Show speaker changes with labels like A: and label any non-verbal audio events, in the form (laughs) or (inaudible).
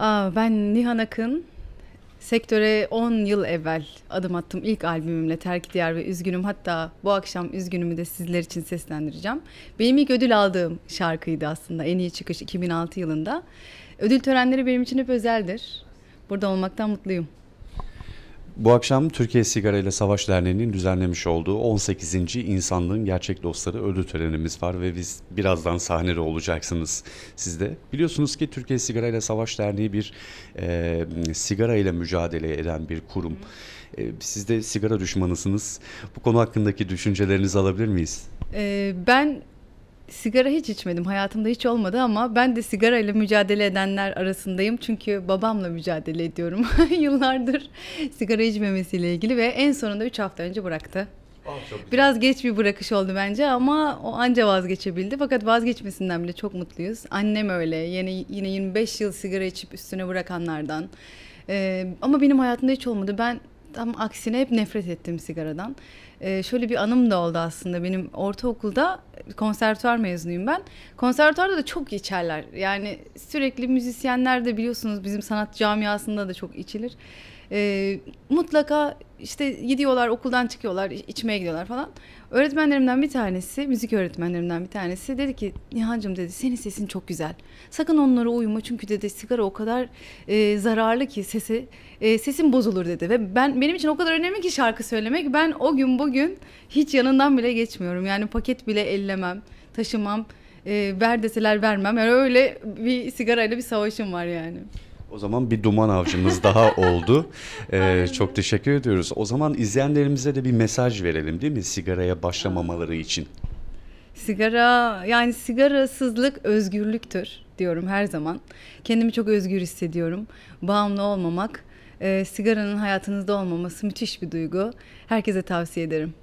A: Aa, ben Nihan Akın. Sektöre 10 yıl evvel adım attım ilk albümümle Terk Diyar ve Üzgünüm. Hatta bu akşam Üzgünüm'ü de sizler için seslendireceğim. Benim ilk ödül aldığım şarkıydı aslında en iyi çıkış 2006 yılında. Ödül törenleri benim için hep özeldir. Burada olmaktan mutluyum.
B: Bu akşam Türkiye Sigara ile Savaş Derneği'nin düzenlemiş olduğu 18. İnsanlığın Gerçek Dostları ödül törenimiz var ve biz birazdan sahnede olacaksınız siz de. Biliyorsunuz ki Türkiye Sigara ile Savaş Derneği bir e, sigara ile mücadele eden bir kurum. E, siz de sigara düşmanısınız. Bu konu hakkındaki düşüncelerinizi alabilir miyiz?
A: E, ben sigara hiç içmedim. Hayatımda hiç olmadı ama ben de sigara ile mücadele edenler arasındayım. Çünkü babamla mücadele ediyorum. (laughs) Yıllardır sigara içmemesiyle ilgili ve en sonunda 3 hafta önce bıraktı. Ah, Biraz geç bir bırakış oldu bence ama o anca vazgeçebildi. Fakat vazgeçmesinden bile çok mutluyuz. Annem öyle. Yine, yine 25 yıl sigara içip üstüne bırakanlardan. Ee, ama benim hayatımda hiç olmadı. Ben Tam aksine hep nefret ettim sigaradan. Ee, şöyle bir anım da oldu aslında benim ortaokulda konservatuar mezunuyum ben. Konservatuarda da çok içerler. Yani sürekli müzisyenler de biliyorsunuz bizim sanat camiasında da çok içilir. E, mutlaka işte gidiyorlar okuldan çıkıyorlar içmeye gidiyorlar falan. Öğretmenlerimden bir tanesi, müzik öğretmenlerimden bir tanesi dedi ki Nihan'cığım dedi senin sesin çok güzel. Sakın onlara uyma çünkü dedi sigara o kadar e, zararlı ki sesi e, sesin bozulur dedi. Ve ben benim için o kadar önemli ki şarkı söylemek. Ben o gün bugün hiç yanından bile geçmiyorum. Yani paket bile ellemem, taşımam. E, ver deseler vermem. Yani öyle bir sigarayla bir savaşım var yani.
B: O zaman bir duman avcımız daha (laughs) oldu. Ee, çok teşekkür ediyoruz. O zaman izleyenlerimize de bir mesaj verelim değil mi? Sigaraya başlamamaları için.
A: Sigara yani sigarasızlık özgürlüktür diyorum her zaman. Kendimi çok özgür hissediyorum. Bağımlı olmamak, e, sigaranın hayatınızda olmaması müthiş bir duygu. Herkese tavsiye ederim.